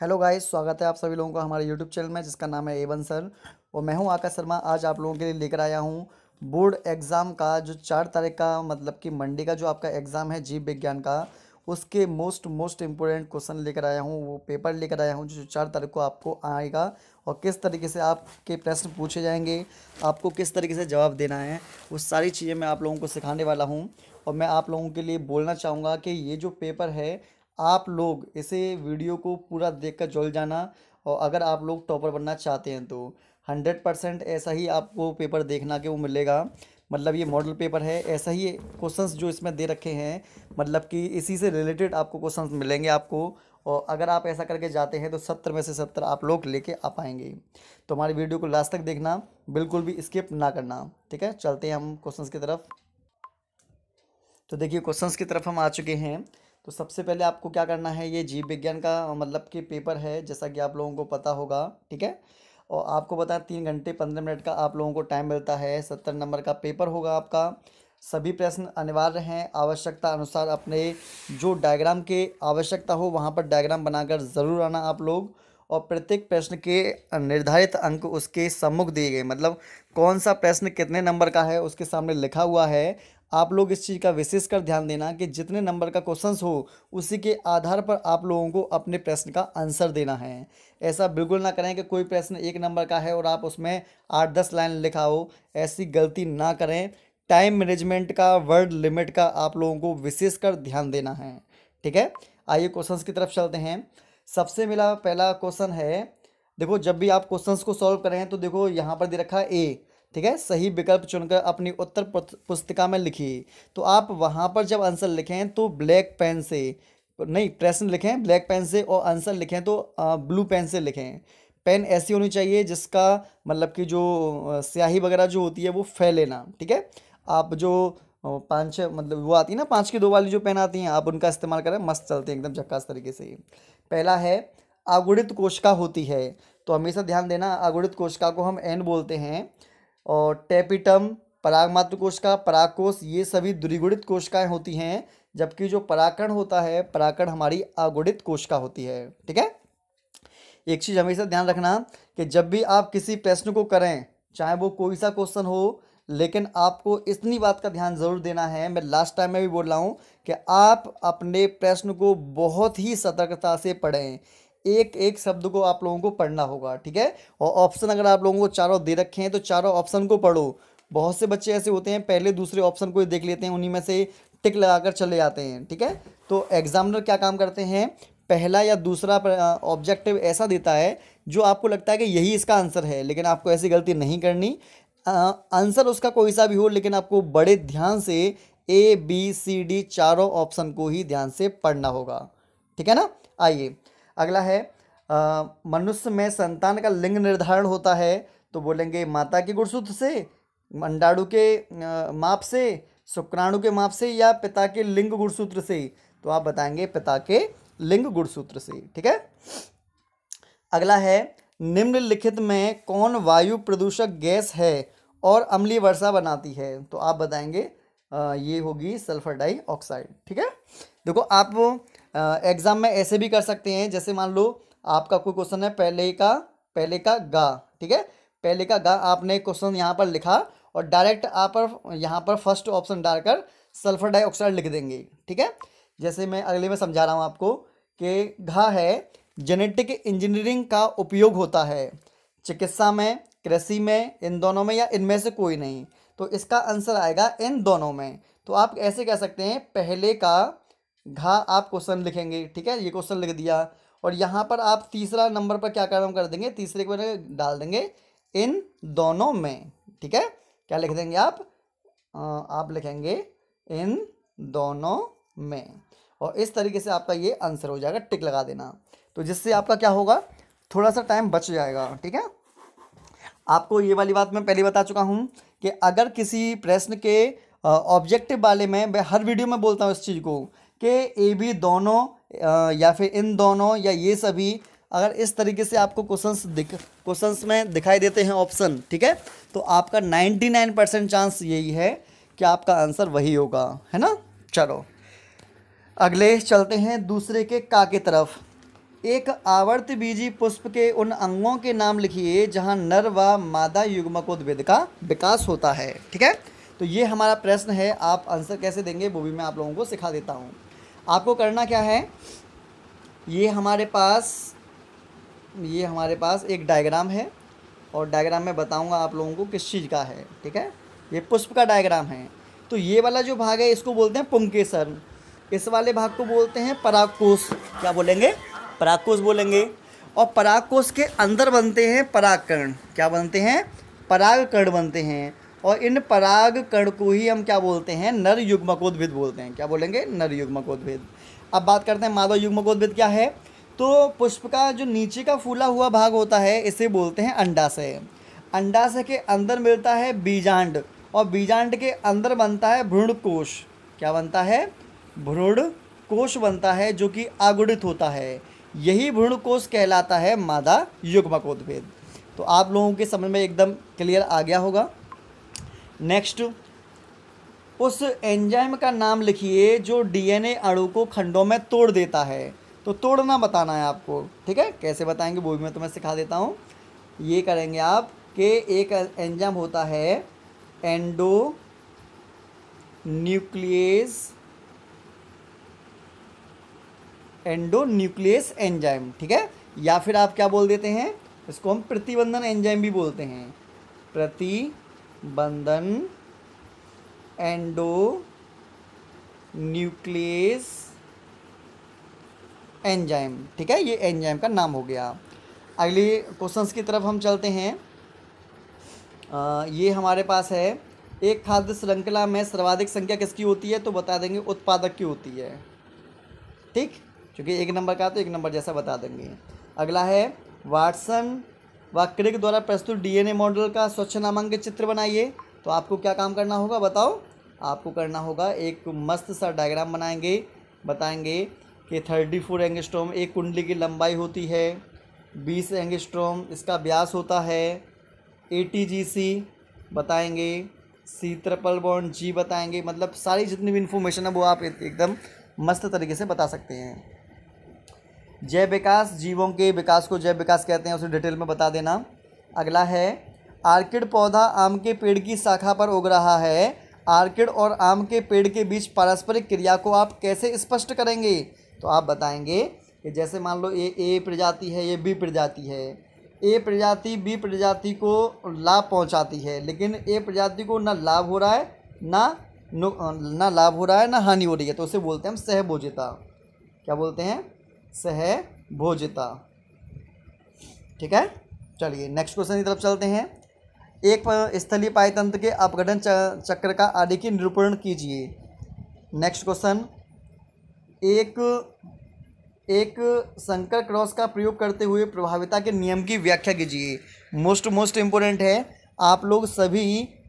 hello guys स्वागत है आप सभी लोगों का हमारे यूट्यूब चैनल में जिसका नाम है एवन सर और मैं हूं आकाश शर्मा आज आप लोगों के लिए लेकर आया हूं बोर्ड एग्ज़ाम का जो चार तारीख का मतलब कि मंडे का जो आपका एग्ज़ाम है जीव विज्ञान का उसके मोस्ट मोस्ट इम्पोर्टेंट क्वेश्चन लेकर आया हूँ वो पेपर लेकर आया हूँ जो चार तारीख को आपको आएगा और किस तरीके से आपके प्रश्न पूछे जाएंगे आपको किस तरीके से जवाब देना है वो सारी चीज़ें मैं आप लोगों को सिखाने वाला हूँ और मैं आप लोगों के लिए बोलना चाहूँगा कि ये जो पेपर है आप लोग इसे वीडियो को पूरा देख कर जुड़ जाना और अगर आप लोग टॉपर बनना चाहते हैं तो हंड्रेड परसेंट ऐसा ही आपको पेपर देखना के वो मिलेगा मतलब ये मॉडल पेपर है ऐसा ही क्वेश्चंस जो इसमें दे रखे हैं मतलब कि इसी से रिलेटेड आपको क्वेश्चंस मिलेंगे आपको और अगर आप ऐसा करके जाते हैं तो सत्तर में से सत्तर आप लोग लेके आ पाएंगे तो हमारी वीडियो को लास्ट तक देखना बिल्कुल भी स्किप ना करना ठीक है चलते हैं हम क्वेश्चन की तरफ तो देखिए क्वेश्चंस की तरफ हम आ चुके हैं तो सबसे पहले आपको क्या करना है ये जीव विज्ञान का मतलब कि पेपर है जैसा कि आप लोगों को पता होगा ठीक है और आपको बताएं तीन घंटे पंद्रह मिनट का आप लोगों को टाइम मिलता है सत्तर नंबर का पेपर होगा आपका सभी प्रश्न अनिवार्य हैं आवश्यकता अनुसार अपने जो डायग्राम के आवश्यकता हो वहाँ पर डायग्राम बनाकर ज़रूर आना आप लोग और प्रत्येक प्रश्न के निर्धारित अंक उसके सम्मुख दिए गए मतलब कौन सा प्रश्न कितने नंबर का है उसके सामने लिखा हुआ है आप लोग इस चीज़ का विशेष कर ध्यान देना कि जितने नंबर का क्वेश्चन हो उसी के आधार पर आप लोगों को अपने प्रश्न का आंसर देना है ऐसा बिल्कुल ना करें कि कोई प्रश्न एक नंबर का है और आप उसमें आठ दस लाइन लिखा हो ऐसी गलती ना करें टाइम मैनेजमेंट का वर्ड लिमिट का आप लोगों को विशेष कर ध्यान देना है ठीक है आइए क्वेश्चंस की तरफ चलते हैं सबसे मिला पहला क्वेश्चन है देखो जब भी आप क्वेश्चंस को सॉल्व करें तो देखो यहाँ पर दे रखा ए ठीक है सही विकल्प चुनकर अपनी उत्तर पुस्तिका में लिखिए तो आप वहाँ पर जब आंसर लिखें तो ब्लैक पेन से नहीं प्रश्न लिखें ब्लैक पेन से और आंसर लिखें तो ब्लू पेन से लिखें पेन ऐसी होनी चाहिए जिसका मतलब कि जो स्याही वगैरह जो होती है वो फैले ना ठीक है आप जो पाँच मतलब वो आती है ना पाँच की दो वाली जो पेन आती हैं आप उनका इस्तेमाल करें मस्त चलते हैं एकदम झक्का तरीके से पहला है आगुणित कोशिका होती है तो हमेशा ध्यान देना आगुणित कोशिका को हम एन बोलते हैं और टेपिटम परागमात्र कोशिका पराकोष ये सभी द्विगुणित कोशिकाएं होती हैं जबकि जो पराकण होता है पराकण हमारी आगुणित कोशिका होती है ठीक है एक चीज़ हमेशा ध्यान रखना कि जब भी आप किसी प्रश्न को करें चाहे वो कोई सा क्वेश्चन हो लेकिन आपको इतनी बात का ध्यान ज़रूर देना है मैं लास्ट टाइम में भी बोल रहा हूँ कि आप अपने प्रश्न को बहुत ही सतर्कता से पढ़ें एक एक शब्द को आप लोगों को पढ़ना होगा ठीक है और ऑप्शन अगर आप लोगों को चारों दे रखे हैं तो चारों ऑप्शन को पढ़ो बहुत से बच्चे ऐसे होते हैं पहले दूसरे ऑप्शन को देख लेते हैं उन्हीं में से टिक लगाकर चले जाते हैं ठीक है तो एग्जामिनर क्या काम करते हैं पहला या दूसरा ऑब्जेक्टिव ऐसा देता है जो आपको लगता है कि यही इसका आंसर है लेकिन आपको ऐसी गलती नहीं करनी आंसर उसका कोई सा भी हो लेकिन आपको बड़े ध्यान से ए बी सी डी चारों ऑप्शन को ही ध्यान से पढ़ना होगा ठीक है ना आइए अगला है मनुष्य में संतान का लिंग निर्धारण होता है तो बोलेंगे माता के गुणसूत्र से मंडाणु के माप से शुक्राणु के माप से या पिता के लिंग गुणसूत्र से तो आप बताएंगे पिता के लिंग गुणसूत्र से ठीक है अगला है निम्नलिखित में कौन वायु प्रदूषक गैस है और अम्लीय वर्षा बनाती है तो आप बताएंगे ये होगी सल्फर डाईऑक्साइड ठीक है देखो आप एग्ज़ाम में ऐसे भी कर सकते हैं जैसे मान लो आपका कोई क्वेश्चन है पहले का पहले का गा ठीक है पहले का गा आपने क्वेश्चन यहाँ पर लिखा और डायरेक्ट आप पर यहाँ पर फर्स्ट ऑप्शन डालकर सल्फर डाइऑक्साइड लिख देंगे ठीक है जैसे मैं अगले में समझा रहा हूँ आपको कि घा है जेनेटिक इंजीनियरिंग का उपयोग होता है चिकित्सा में कृषि में इन दोनों में या इनमें से कोई नहीं तो इसका आंसर आएगा इन दोनों में तो आप ऐसे कह सकते हैं पहले का घा आप क्वेश्चन लिखेंगे ठीक है ये क्वेश्चन लिख दिया और यहाँ पर आप तीसरा नंबर पर क्या कदम कर देंगे तीसरे को डाल देंगे इन दोनों में ठीक है क्या लिख देंगे आप आप लिखेंगे इन दोनों में और इस तरीके से आपका ये आंसर हो जाएगा टिक लगा देना तो जिससे आपका क्या होगा थोड़ा सा टाइम बच जाएगा ठीक है आपको ये वाली बात मैं पहले बता चुका हूँ कि अगर किसी प्रश्न के ऑब्जेक्टिव वाले में मैं हर वीडियो में बोलता हूँ इस चीज़ को कि ए बी दोनों आ, या फिर इन दोनों या ये सभी अगर इस तरीके से आपको क्वेश्चंस दिख क्वेश्चंस में दिखाई देते हैं ऑप्शन ठीक है तो आपका 99 परसेंट चांस यही है कि आपका आंसर वही होगा है ना चलो अगले चलते हैं दूसरे के का की तरफ एक आवर्त बीजी पुष्प के उन अंगों के नाम लिखिए जहां नर व मादा उद्भिद का विकास होता है ठीक है तो ये हमारा प्रश्न है आप आंसर कैसे देंगे वो भी मैं आप लोगों को सिखा देता हूँ आपको करना क्या है ये हमारे पास ये हमारे पास एक डायग्राम है और डायग्राम में बताऊंगा आप लोगों को किस चीज़ का है ठीक है ये पुष्प का डायग्राम है तो ये वाला जो भाग है इसको बोलते हैं पुंकेसर इस वाले भाग को बोलते हैं परागकोश क्या बोलेंगे पराकोष बोलेंगे और पराकोष के अंदर बनते हैं परागकण क्या बनते हैं परागकण बनते हैं और इन परागकण को ही हम क्या बोलते हैं नर युग्मकोद्भिद बोलते हैं क्या बोलेंगे नर युग्मकोद्भिद अब बात करते हैं मादा युग्मकोद्भिद क्या है तो पुष्प का जो नीचे का फूला हुआ भाग होता है इसे बोलते हैं अंडाशय अंडाशय के अंदर मिलता है बीजांड और बीजांड के अंदर बनता है भ्रूण कोश क्या बनता है भ्रूण कोश बनता है जो कि आगुणित होता है यही भ्रूण कोष कहलाता है मादा उद्भेद तो आप लोगों के समझ में एकदम क्लियर आ गया होगा नेक्स्ट उस एंजाइम का नाम लिखिए जो डीएनए अणु को खंडों में तोड़ देता है तो तोड़ना बताना है आपको ठीक है कैसे बताएंगे वो भी मैं तुम्हें सिखा देता हूँ ये करेंगे आप कि एक एंजाइम होता है एंडो न्यूक्लियस एंडोन्यूक्लियस एंजाइम ठीक है या फिर आप क्या बोल देते हैं इसको हम प्रतिबंधन एंजाइम भी बोलते हैं प्रतिबंधन एंडो न्यूक्लियस एंजाइम ठीक है ये एंजाइम का नाम हो गया अगले क्वेश्चंस की तरफ हम चलते हैं आ, ये हमारे पास है एक खाद्य श्रृंखला में सर्वाधिक संख्या किसकी होती है तो बता देंगे उत्पादक की होती है ठीक क्योंकि एक नंबर का तो एक नंबर जैसा बता देंगे अगला है वाटसन व क्रिक द्वारा प्रस्तुत डीएनए मॉडल का स्वच्छ नामांक चित्र बनाइए तो आपको क्या काम करना होगा बताओ आपको करना होगा एक मस्त सा डायग्राम बनाएंगे बताएंगे कि थर्टी फोर एंगस्ट्रोम एक कुंडली की लंबाई होती है बीस एंगस्ट्रोम इसका व्यास होता है ए टी जी सी बताएंगे सी त्रपल बॉन्ड जी बताएंगे मतलब सारी जितनी भी इन्फॉर्मेशन है वो आप एकदम मस्त तरीके से बता सकते हैं जय विकास जीवों के विकास को जय विकास कहते हैं उसे डिटेल में बता देना अगला है आर्किड पौधा आम के पेड़ की शाखा पर उग रहा है आर्किड और आम के पेड़ के बीच पारस्परिक क्रिया को आप कैसे स्पष्ट करेंगे तो आप बताएंगे कि जैसे मान लो ये ए प्रजाति है ये बी प्रजाति है ए प्रजाति बी प्रजाति को लाभ पहुंचाती है लेकिन ए प्रजाति को ना लाभ हो रहा है ना ना लाभ हो रहा है ना हानि हो रही है तो उसे बोलते हैं हम सहभोजिता क्या बोलते हैं सह भोजता ठीक है चलिए नेक्स्ट क्वेश्चन की तरफ चलते हैं एक स्थलीय पायतंत्र के अपघटन चक्र का आदि की निरूपण कीजिए नेक्स्ट क्वेश्चन एक एक संकर क्रॉस का प्रयोग करते हुए प्रभाविता के नियम की व्याख्या कीजिए मोस्ट मोस्ट इम्पोर्टेंट है आप लोग सभी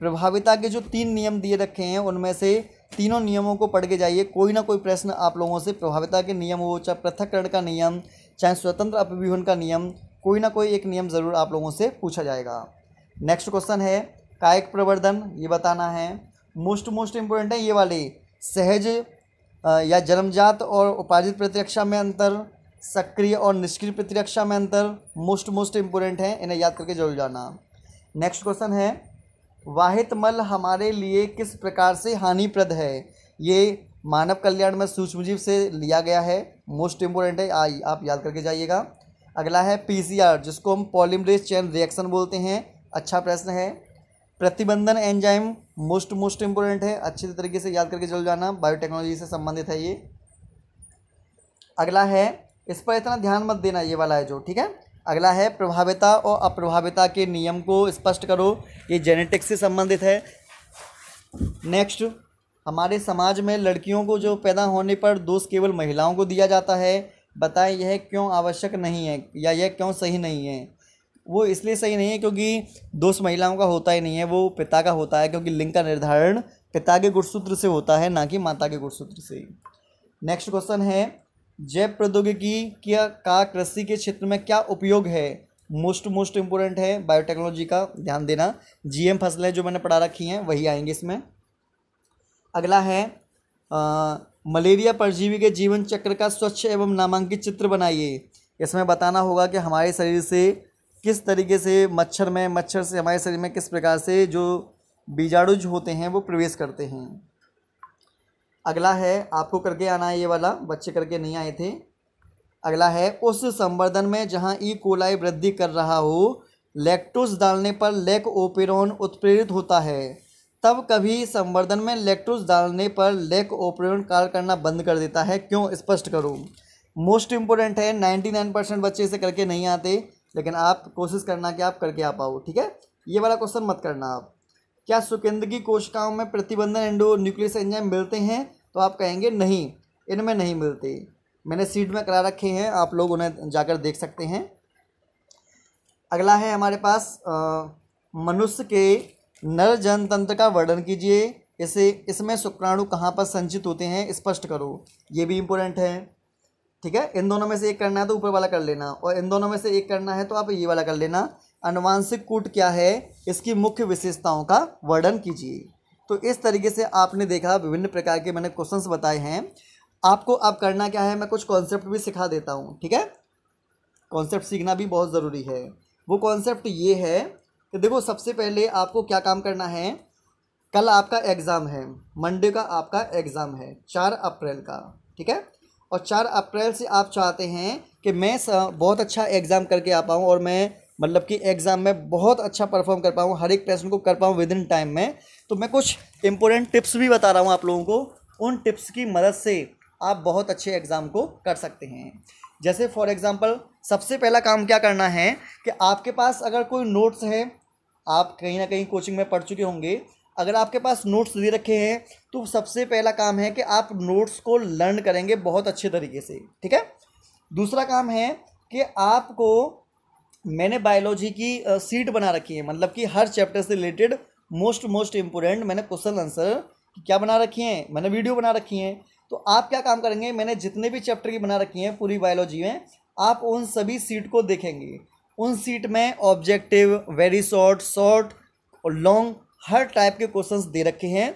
प्रभाविता के जो तीन नियम दिए रखे हैं उनमें से तीनों नियमों को पढ़ के जाइए कोई ना कोई प्रश्न आप लोगों से प्रभाविता के नियम हो चाहे पृथककरण का नियम चाहे स्वतंत्र अपव्यूहन का नियम कोई ना कोई एक नियम ज़रूर आप लोगों से पूछा जाएगा नेक्स्ट क्वेश्चन है कायक प्रवर्धन ये बताना है मोस्ट मोस्ट इम्पोर्टेंट है ये वाले सहज या जन्मजात और उपार्जित प्रतिरक्षा में अंतर सक्रिय और निष्क्रिय प्रतिरक्षा में अंतर मोस्ट मोस्ट इम्पोर्टेंट है इन्हें याद करके जरूर जाना नेक्स्ट क्वेश्चन है वाहित मल हमारे लिए किस प्रकार से हानिप्रद है ये मानव कल्याण में सूक्ष्मजीव से लिया गया है मोस्ट इम्पोर्टेंट है आई आप याद करके जाइएगा अगला है पीसीआर जिसको हम पॉलिमरेज चैन रिएक्शन बोलते हैं अच्छा प्रश्न है प्रतिबंधन एंजाइम मोस्ट मोस्ट इम्पोर्टेंट है अच्छे तरीके से याद करके चल जाना बायोटेक्नोलॉजी से संबंधित है ये अगला है इस पर इतना ध्यान मत देना ये वाला है जो ठीक है अगला है प्रभाविता और अप्रभाविता के नियम को स्पष्ट करो ये जेनेटिक्स से संबंधित है नेक्स्ट हमारे समाज में लड़कियों को जो पैदा होने पर दोष केवल महिलाओं को दिया जाता है बताएं यह क्यों आवश्यक नहीं है या यह क्यों सही नहीं है वो इसलिए सही नहीं है क्योंकि दोष महिलाओं का होता ही नहीं है वो पिता का होता है क्योंकि लिंग का निर्धारण पिता के गुणसूत्र से होता है ना कि माता के गुणसूत्र से नेक्स्ट क्वेश्चन है जैव प्रौद्योगिकी क्या का कृषि के क्षेत्र में क्या उपयोग है मोस्ट मोस्ट इम्पोर्टेंट है बायोटेक्नोलॉजी का ध्यान देना जीएम फसलें जो मैंने पढ़ा रखी हैं वही आएंगे इसमें अगला है आ, मलेरिया परजीवी के जीवन चक्र का स्वच्छ एवं नामांकित चित्र बनाइए इसमें बताना होगा कि हमारे शरीर से किस तरीके से मच्छर में मच्छर से हमारे शरीर में किस प्रकार से जो बीजाणुज होते हैं वो प्रवेश करते हैं अगला है आपको करके आना है ये वाला बच्चे करके नहीं आए थे अगला है उस संवर्धन में जहाँ ई कोलाई वृद्धि कर रहा हो लेक्टोस डालने पर लेक ओपेरोन उत्प्रेरित होता है तब कभी संवर्धन में लेक्टोस डालने पर लेक ओपेरोन कार्य करना बंद कर देता है क्यों स्पष्ट करो मोस्ट इम्पोर्टेंट है नाइन्टी नाइन परसेंट बच्चे इसे करके नहीं आते लेकिन आप कोशिश करना कि आप करके आ पाओ ठीक है ये वाला क्वेश्चन मत करना आप क्या की कोशिकाओं में प्रतिबंधन एंडो न्यूक्लियस एंजाइम मिलते हैं तो आप कहेंगे नहीं इनमें नहीं मिलते मैंने सीट में करा रखे हैं आप लोग उन्हें जाकर देख सकते हैं अगला है हमारे पास मनुष्य के नर जनतंत्र का वर्णन कीजिए इसे इसमें शुक्राणु कहाँ पर संचित होते हैं स्पष्ट करो ये भी इम्पोर्टेंट है ठीक है इन दोनों में से एक करना है तो ऊपर वाला कर लेना और इन दोनों में से एक करना है तो आप ये वाला कर लेना अनुवांशिक कूट क्या है इसकी मुख्य विशेषताओं का वर्णन कीजिए तो इस तरीके से आपने देखा विभिन्न प्रकार के मैंने क्वेश्चंस बताए हैं आपको अब करना क्या है मैं कुछ कॉन्सेप्ट भी सिखा देता हूँ ठीक है कॉन्सेप्ट सीखना भी बहुत ज़रूरी है वो कॉन्सेप्ट ये है कि देखो सबसे पहले आपको क्या काम करना है कल आपका एग्ज़ाम है मंडे का आपका एग्ज़ाम है चार अप्रैल का ठीक है और चार अप्रैल से आप चाहते हैं कि मैं बहुत अच्छा एग्ज़ाम करके आ पाऊँ और मैं मतलब कि एग्ज़ाम में बहुत अच्छा परफॉर्म कर पाऊँ हर एक प्रश्न को कर पाऊँ विद इन टाइम में तो मैं कुछ इंपॉर्टेंट टिप्स भी बता रहा हूँ आप लोगों को उन टिप्स की मदद से आप बहुत अच्छे एग्ज़ाम को कर सकते हैं जैसे फॉर एग्ज़ाम्पल सबसे पहला काम क्या करना है कि आपके पास अगर कोई नोट्स है आप कहीं ना कहीं कोचिंग में पढ़ चुके होंगे अगर आपके पास नोट्स दे रखे हैं तो सबसे पहला काम है कि आप नोट्स को लर्न करेंगे बहुत अच्छे तरीके से ठीक है दूसरा काम है कि आपको मैंने बायोलॉजी की सीट बना रखी है मतलब कि हर चैप्टर से रिलेटेड मोस्ट मोस्ट इम्पोर्टेंट मैंने क्वेश्चन आंसर क्या बना रखी हैं मैंने वीडियो बना रखी हैं तो आप क्या काम करेंगे मैंने जितने भी चैप्टर की बना रखी हैं पूरी बायोलॉजी में आप उन सभी सीट को देखेंगे उन सीट में ऑब्जेक्टिव वेरी शॉर्ट शॉर्ट और लॉन्ग हर टाइप के क्वेश्चंस दे रखे हैं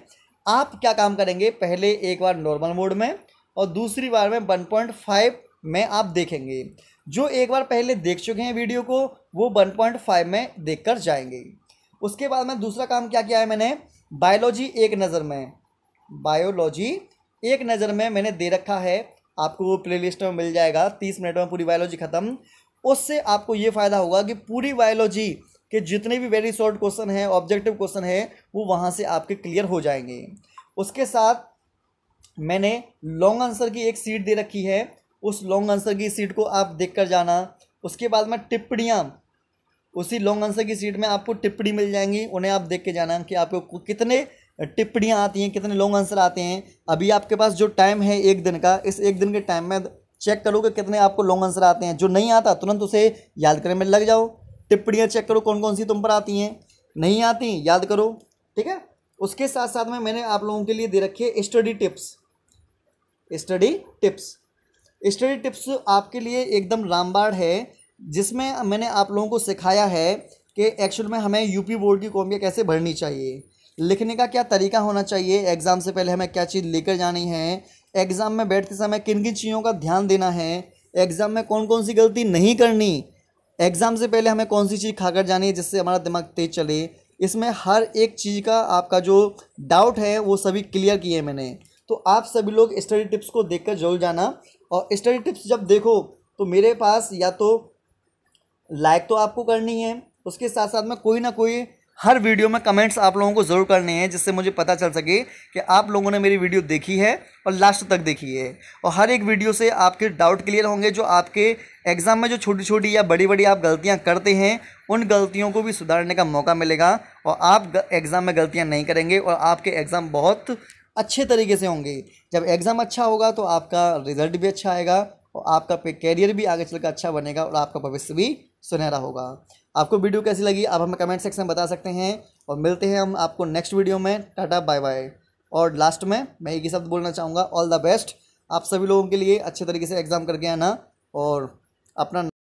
आप क्या काम करेंगे पहले एक बार नॉर्मल मोड में और दूसरी बार में वन पॉइंट फाइव में आप देखेंगे जो एक बार पहले देख चुके हैं वीडियो को वो 1.5 में देख कर जाएंगे उसके बाद में दूसरा काम क्या किया है मैंने बायोलॉजी एक नज़र में बायोलॉजी एक नज़र में मैंने दे रखा है आपको वो लिस्ट में मिल जाएगा तीस मिनट में पूरी बायोलॉजी ख़त्म उससे आपको ये फ़ायदा होगा कि पूरी बायोलॉजी के जितने भी वेरी शॉर्ट क्वेश्चन हैं ऑब्जेक्टिव क्वेश्चन है वो वहाँ से आपके क्लियर हो जाएंगे उसके साथ मैंने लॉन्ग आंसर की एक सीट दे रखी है उस लॉन्ग आंसर की सीट को आप देख कर जाना उसके बाद में टिप्पणियाँ उसी लॉन्ग आंसर की सीट में आपको टिप्पणी मिल जाएंगी उन्हें आप देख के जाना कि आपको कितने टिप्पणियाँ आती हैं कितने लॉन्ग आंसर आते हैं अभी आपके पास जो टाइम है एक दिन का इस एक दिन के टाइम में चेक करो कि कितने आपको लॉन्ग आंसर आते हैं जो नहीं आता तुरंत उसे याद करने में लग जाओ टिप्पणियाँ चेक करो कौन कौन सी तुम पर आती हैं नहीं आती याद करो ठीक है उसके साथ साथ में मैंने आप लोगों के लिए दे रखी है study tips study tips study tips आपके लिए एकदम रामबाड़ है जिसमें मैंने आप लोगों को सिखाया है कि एक्चुअल में हमें यूपी बोर्ड की कॉपियाँ कैसे भरनी चाहिए लिखने का क्या तरीका होना चाहिए एग्ज़ाम से पहले हमें क्या चीज़ लेकर जानी है एग्ज़ाम में बैठते समय किन किन चीज़ों का ध्यान देना है एग्ज़ाम में कौन कौन सी गलती नहीं करनी एग्ज़ाम से पहले हमें कौन सी चीज़ खा कर जानी है जिससे हमारा दिमाग तेज चले इसमें हर एक चीज़ का आपका जो डाउट है वो सभी क्लियर किए मैंने तो आप सभी लोग स्टडी टिप्स को देखकर जरूर जाना और स्टडी टिप्स जब देखो तो मेरे पास या तो लाइक तो आपको करनी है उसके साथ साथ में कोई ना कोई हर वीडियो में कमेंट्स आप लोगों को ज़रूर करने हैं जिससे मुझे पता चल सके कि आप लोगों ने मेरी वीडियो देखी है और लास्ट तक देखी है और हर एक वीडियो से आपके डाउट क्लियर होंगे जो आपके एग्ज़ाम में जो छोटी छोटी या बड़ी बड़ी आप गलतियां करते हैं उन गलतियों को भी सुधारने का मौका मिलेगा और आप एग्ज़ाम में गलतियाँ नहीं करेंगे और आपके एग्ज़ाम बहुत अच्छे तरीके से होंगे जब एग्ज़ाम अच्छा होगा तो आपका रिजल्ट भी अच्छा आएगा और आपका पे कैरियर भी आगे चलकर अच्छा बनेगा और आपका भविष्य भी सुनहरा होगा आपको वीडियो कैसी लगी आप हमें कमेंट सेक्शन में बता सकते हैं और मिलते हैं हम आपको नेक्स्ट वीडियो में टाटा बाय बाय और लास्ट में मैं एक ही शब्द बोलना चाहूँगा ऑल द बेस्ट आप सभी लोगों के लिए अच्छे तरीके से एग्ज़ाम करके आना और अपना